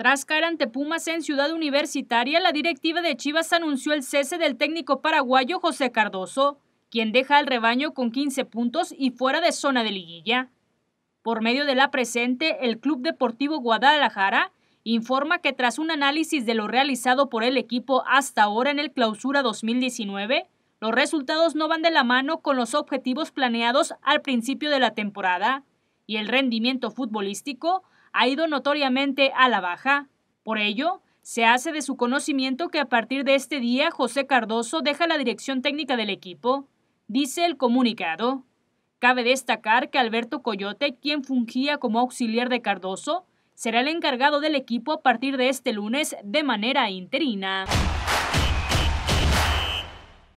Tras caer ante Pumas en Ciudad Universitaria, la directiva de Chivas anunció el cese del técnico paraguayo José Cardoso, quien deja al rebaño con 15 puntos y fuera de zona de liguilla. Por medio de la presente, el Club Deportivo Guadalajara informa que tras un análisis de lo realizado por el equipo hasta ahora en el Clausura 2019, los resultados no van de la mano con los objetivos planeados al principio de la temporada y el rendimiento futbolístico ha ido notoriamente a la baja. Por ello, se hace de su conocimiento que a partir de este día José Cardoso deja la dirección técnica del equipo, dice el comunicado. Cabe destacar que Alberto Coyote, quien fungía como auxiliar de Cardoso, será el encargado del equipo a partir de este lunes de manera interina.